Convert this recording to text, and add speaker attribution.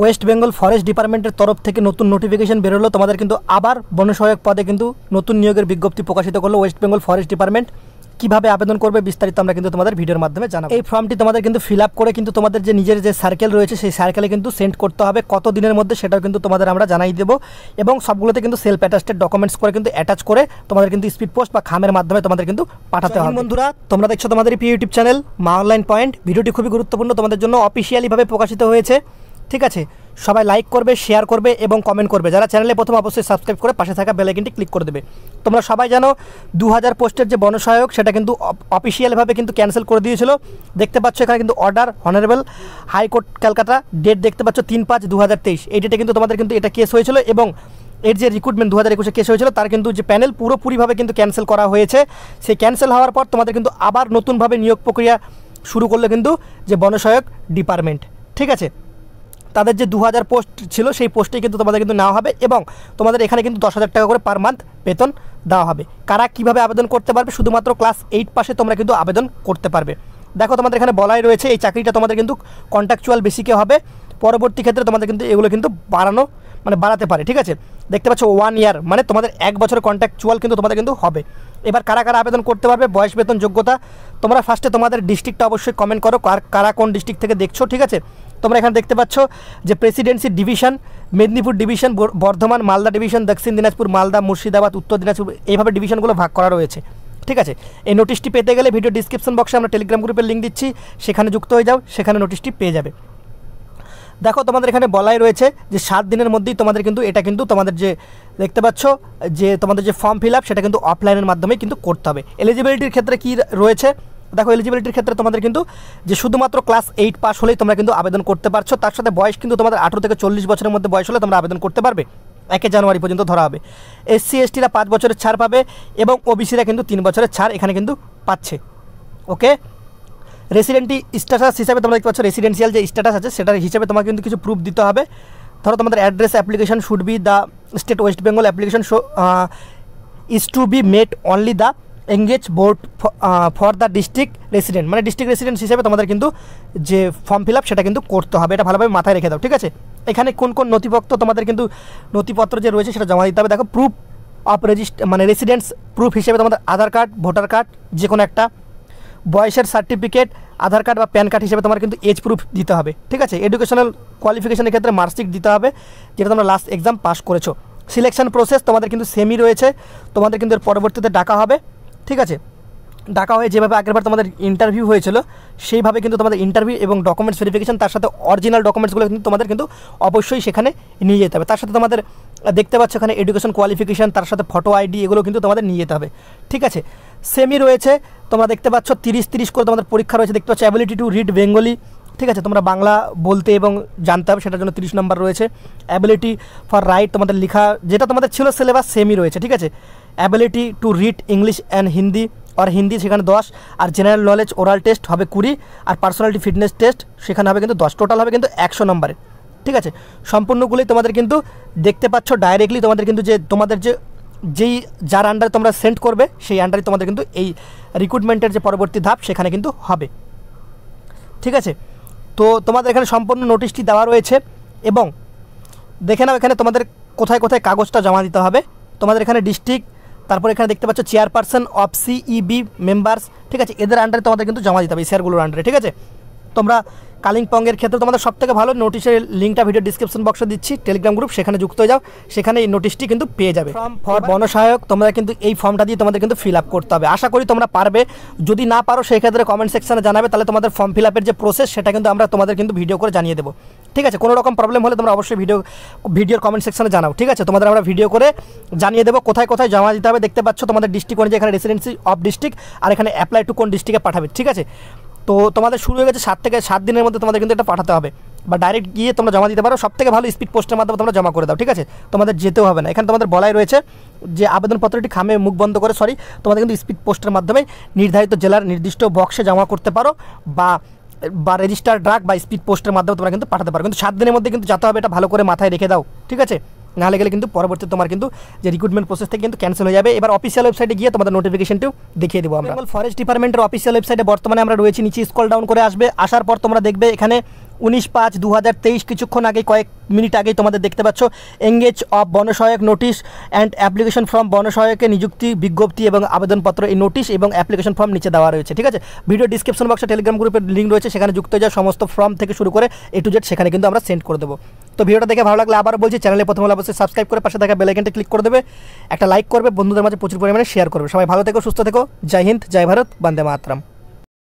Speaker 1: West Bengal forest ডিপার্টমেন্টের তরফ থেকে নতুন নোটিফিকেশন বেরোলো তোমাদের কিন্তু আবার বন সহায়ক পদে কিন্তু নতুন নিয়োগের বিজ্ঞপ্তি প্রকাশিত করলো ওয়েস্ট বেঙ্গল ফরেস্ট ডিপার্টমেন্ট কীভাবে আবেদন করবে বিস্তারিত আমরা কিন্তু তোমাদের ভিডিওর মাধ্যমে জানা এই ফর্মটি তোমাদের কিন্তু ফিল আপ করে কিন্তু তোমাদের যে নিজের যে সার্কেল রয়েছে সেই সার্কেলে কিন্তু সেন্ড করতে হবে কত দিনের মধ্যে সেটাও কিন্তু তোমাদের আমরা জানাই দেবো এবং সবগুলোতে কিন্তু সেলফ অ্যাটাস্টেড ডকুমেন্টস করে কিন্তু অ্যাটাচ করে তোমাদের কিন্তু স্পিড পোস্ট বা খামের মাধ্যমে তোমাদের কিন্তু পাঠাতে হবে বন্ধুরা তোমরা দেখছো তোমাদের YouTube channel Maa online point ভিডিওটি খুবই গুরুত্বপূর্ণ তোমাদের জন্য অফিসিয়ালিভাবে প্রকাশিত হয়েছে ঠিক আছে সবাই লাইক করবে শেয়ার করবে এবং কমেন্ট করবে যারা চ্যানেলে প্রথম অবশ্যই সাবস্ক্রাইব করে পাশে থাকা বেলাইকিনটি ক্লিক করে দেবে তোমরা সবাই জানো দু হাজার পোস্টের যে বনসহায়ক সেটা কিন্তু অফিসিয়ালভাবে কিন্তু ক্যান্সেল করে দিয়েছিল দেখতে পাচ্ছ এখানে কিন্তু order honourable high court Calcutta date দেখতে পাচ্ছ তিন পাঁচ দু হাজার তেইশ এই ডেটে কিন্তু তোমাদের কিন্তু এটা কেস হয়েছিল এবং এর যে রিক্রুটমেন্ট দু হাজার একুশে কেস হয়েছিল তার কিন্তু যে প্যানেল পুরোপুরিভাবে কিন্তু ক্যান্সেল করা হয়েছে সেই ক্যান্সেল হওয়ার পর তোমাদের কিন্তু আবার নতুনভাবে নিয়োগ প্রক্রিয়া শুরু করলো কিন্তু যে বনসহায়ক ডিপার্টমেন্ট ঠিক আছে তাদের যে দু পোস্ট ছিল সেই পোস্টে কিন্তু তোমাদের কিন্তু নেওয়া হবে এবং তোমাদের এখানে কিন্তু দশ হাজার টাকা করে পার মান্থ বেতন দেওয়া হবে কারা কিভাবে আবেদন করতে পারবে শুধুমাত্র ক্লাস এইট পাশে তোমরা কিন্তু আবেদন করতে পারবে দেখো তোমাদের এখানে বলাই রয়েছে এই চাকরিটা তোমাদের কিন্তু কন্ট্রাকচুয়াল বেসিকে হবে পরবর্তী ক্ষেত্রে তোমাদের কিন্তু এগুলো কিন্তু বাড়ানো মানে বাড়াতে পারে ঠিক আছে দেখতে পাচ্ছ ওয়ান ইয়ার মানে তোমাদের এক বছরের কন্ট্রাকচুয়াল কিন্তু তোমাদের কিন্তু হবে এবার কারা কারা আবেদন করতে পারবে বয়স বেতন যোগ্যতা তোমরা ফার্স্টে তোমাদের ডিস্ট্রিক্টটা অবশ্যই কমেন্ট করো কার কারা কোন ডিস্ট্রিক্ট থেকে দেখছো ঠিক আছে তোমরা এখানে দেখতে পাচ্ছ যে presidency division Medinipur division Bardhaman Malda division Dakshin Dinajpur Malda Murshidabad উত্তর দিনাজপুর এইভাবে ডিভিশনগুলো ভাগ করা রয়েছে ঠিক আছে এই নোটিশটি পেতে গেলে ভিডিও ডিসক্রিপশন বক্সে আমরা টেলিগ্রাম গ্রুপের লিঙ্ক দিচ্ছি সেখানে যুক্ত হয়ে যাও সেখানে নোটিশটি পেয়ে যাবে দেখো তোমাদের এখানে বলাই রয়েছে যে সাত দিনের মধ্যেই তোমাদের কিন্তু এটা কিন্তু তোমাদের যে দেখতে পাচ্ছ যে তোমাদের যে ফর্ম ফিল আপ সেটা কিন্তু অফলাইনের মাধ্যমে কিন্তু করতে হবে এলিজিবিলিটির ক্ষেত্রে কি রয়েছে দেখো এলিজিবিলিটির ক্ষেত্রে তোমাদের কিন্তু যে শুধুমাত্র ক্লাস এইট পাস হলেই তোমরা কিন্তু আবেদন করতে পারছো তার সাথে বয়স কিন্তু তোমাদের আঠেরো থেকে চল্লিশ বছরের মধ্যে বয়স হলে তোমরা আবেদন করতে পারবে একে জানুয়ারি পর্যন্ত ধরা হবে এসসি এসটিরা পাঁচ বছরের ছাড় পাবে এবং ওবিসিরা কিন্তু তিন বছরের ছাড় এখানে কিন্তু পাচ্ছে ওকে রেসিডেন্টি স্ট্যাটাস হিসাবে তোমরা দেখতে পাচ্ছ রেসিডেন্সিয়াল যে স্ট্যাটাস আছে সেটার হিসাবে তোমাকে কিন্তু কিছু প্রুফ দিতে হবে ধরো তোমাদের address application should be the state West Bengal application show is to be made only the engage board for the district resident মানে ডিস্ট্রিক্ট রেসিডেন্ট হিসেবে তোমাদের কিন্তু যে ফর্ম ফিল আপ সেটা কিন্তু করতে হবে এটা ভালোভাবে মাথায় রেখে দাও ঠিক আছে এখানে কোন কোন নথিপত্র তোমাদের কিন্তু নথিপত্র যে রয়েছে সেটা জমা দিতে হবে দেখো প্রুফ অফ রেজিস্ট মানে রেসিডেন্স প্রুফ হিসেবে তোমাদের আধার কার্ড ভোটার কার্ড যে কোনো একটা বয়সের সার্টিফিকেট আধার কার্ড বা প্যান কার্ড হিসেবে তোমার কিন্তু এজ প্রুফ দিতে হবে ঠিক আছে এডুকেশনাল কোয়ালিফিকেশনের ক্ষেত্রে মার্কশিট দিতে হবে যেটা তোমরা লাস্ট এক্সাম পাস করেছো সিলেকশন প্রসেস তোমাদের কিন্তু সেমই রয়েছে তোমাদের কিন্তু এর পরবর্তীতে ডাকা হবে ঠিক আছে ডাকা হয়ে যেভাবে আগেরবার তোমাদের ইন্টারভিউ হয়েছিল সেইভাবে কিন্তু তোমাদের ইন্টারভিউ এবং ডকুমেন্টস ভেরিফিকেশান তার সাথে অরিজিনাল ডকুমেন্টসগুলো কিন্তু তোমাদের কিন্তু অবশ্যই সেখানে নিয়ে যেতে হবে তার সাথে তোমাদের দেখতে পাচ্ছ এখানে এডুকেশন কোয়ালিফিকেশান তার সাথে ফটো আইডি এগুলো কিন্তু তোমাদের নিয়ে যেতে হবে ঠিক আছে সেমি রয়েছে তোমরা দেখতে পাচ্ছ তিরিশ তিরিশ করে তোমাদের পরীক্ষা রয়েছে দেখতে পাচ্ছ অ্যাবিলিটি টু রিড বেঙ্গলি ঠিক আছে তোমরা বাংলা বলতে এবং জানতে হবে সেটার জন্য তিরিশ নম্বর রয়েছে অ্যাবিলিটি ফর রাইট তোমাদের লেখা যেটা তোমাদের ছিল সিলেবাস সেমই রয়েছে ঠিক আছে ability to read English and Hindi আর হিন্দি সেখানে দশ আর জেনারেল নলেজ ওরাল টেস্ট হবে কুড়ি আর পার্সোনালিটি ফিটনেস টেস্ট সেখানে হবে কিন্তু দশ টোটাল হবে কিন্তু একশো নম্বরের ঠিক আছে সম্পূর্ণগুলি তোমাদের কিন্তু দেখতে পাচ্ছ ডাইরেক্টলি তোমাদের কিন্তু যে তোমাদের যে যেই যার আন্ডারে তোমরা সেন্ড করবে সেই আন্ডারে তোমাদের কিন্তু এই রিক্রুটমেন্টের যে পরবর্তী ধাপ সেখানে কিন্তু হবে ঠিক আছে তো তোমাদের এখানে সম্পূর্ণ নোটিশটি দেওয়া রয়েছে এবং দেখে নাও এখানে তোমাদের কোথায় কোথায় কাগজটা জমা দিতে হবে তোমাদের এখানে ডিস্ট্রিক্ট তারপর এখানে দেখতে পাচ্ছ চেয়ারপারসন অফ সিইবি মেম্বার্স ঠিক আছে এদের আন্ডারে তোমাদের কিন্তু জমা দিতে হবে শেয়ারগুলোর আন্ডারে ঠিক আছে তোমরা কালিম্পংয়ের ক্ষেত্রে তোমাদের সব থেকে ভালো নোটিশের লিঙ্কটা ভিডিও ডিসক্রিপশন বক্সে দিচ্ছি টেলিগ্রাম গ্রুপ সেখানে যুক্ত হয়ে যাও সেখানে এই নোটিশটি কিন্তু পেয়ে যাবে ফর্ম ফর বনসহায়ক তোমরা কিন্তু এই ফর্মটা দিয়ে তোমাদের কিন্তু ফিল আপ করতে হবে আশা করি তোমরা পারবে যদি না পারো সেই ক্ষেত্রে কমেন্ট সেকশনে জানাবে তাহলে তোমাদের ফর্ম ফিল আপের যে প্রসেস সেটা কিন্তু আমরা তোমাদের কিন্তু ভিডিও করে জানিয়ে দেবো ঠিক আছে কোনো রকম প্রবলেম হলে তোমরা অবশ্যই ভিডিও ভিডিওর কমেন্ট সেকশানে জানাও ঠিক আছে তোমাদের আমরা ভিডিও করে জানিয়ে দেবো কোথায় কোথায় জমা দিতে হবে দেখতে পাচ্ছ তোমাদের ডিস্ট্রিক্ট অনুযায়ী এখানে রেসিডেন্সি অফ ডিস্ট্রিক্ট আর এখানে অ্যাপ্লাই টু কোন ডিস্ট্রিক্টে পাঠাবে ঠিক আছে তো তোমাদের শুরু হয়ে গেছে সাত থেকে সাত দিনের মধ্যে তোমাদের কিন্তু এটা পাঠাতে হবে বা ডাইরেক্ট গিয়ে তোমরা জমা দিতে পারো সব থেকে ভালো স্পিড পোস্টের মাধ্যমে তোমরা জমা করে দাও ঠিক আছে তোমাদের যেতেও হবে না এখানে তোমাদের বলাই রয়েছে যে আবেদনপত্রটি খামে মুখ বন্ধ করে সরি তোমাদের কিন্তু স্পিড পোস্টের মাধ্যমে নির্ধারিত জেলার নির্দিষ্ট বক্সে জমা করতে পারো বা বা রেজিস্টার ড্রাক বা স্পিড পোস্টের মাধ্যমে তোমরা কিন্তু পাঠাতে পারো কিন্তু সাত দিনের মধ্যে কিন্তু যাতে হবে এটা ভালো করে মাথায় রেখে দাও ঠিক আছে নাহলে গেলে কিন্তু পরবর্তী তোমার কিন্তু যে রিক্রুটমেন্ট প্রসেস থেকে কিন্তু ক্যান্সেল হয়ে যাবে এবার অফিসিয়াল ওয়েবসাইটে গিয়ে তোমাদের নোটিফিকেশনটিও দেখিয়ে দেবো আমরা ফরেস্ট ডিপার্টমেন্টের অফিসিয়াল ওয়েবসাইটে বর্তমানে আমরা রয়েছি নিচে স্কল ডাউন করে আসবে আসার পর তোমরা দেখবে এখানে উনিশ পাঁচ দু কিছুক্ষণ আগে কয়েক মিনিট আগেই তোমাদের দেখতে পাচ্ছ এঙ্গেজ অফ বনসহায়ক নোটিশ অ্যান্ড অ্যাপ্লিকেশন ফর্ম বনসহায়কের নিযুক্তি বিজ্ঞপ্তি এবং আবেদনপত্র এই নোটিশ এবং অ্যাপ্লিকেশন ফর্ম নিচে দেওয়া রয়েছে ঠিক আছে ভিডিও ডিসক্রিপশন বক্সে টেলিগ্রাম গ্রুপের লিঙ্ক রয়েছে সেখানে যুক্ত হয়ে যাওয়া সমস্ত ফর্ম থেকে শুরু করে এ টু জেড সেখানে কিন্তু আমরা সেন্ড করে দেবো তো ভিডিওটা দেখে ভালো লাগলে আবার বলছি চ্যানেলে প্রথম অবশ্যই সাবস্ক্রাইব করে পাশে থাকা বেলাইকেনটা ক্লিক করে দেবে একটা লাইক করবে বন্ধুদের মাঝে প্রচুর পরিমাণে শেয়ার করবে সবাই ভালো থেকো সুস্থ থেকো জয় হিন্দ জয় ভারত বন্দে মাতরাম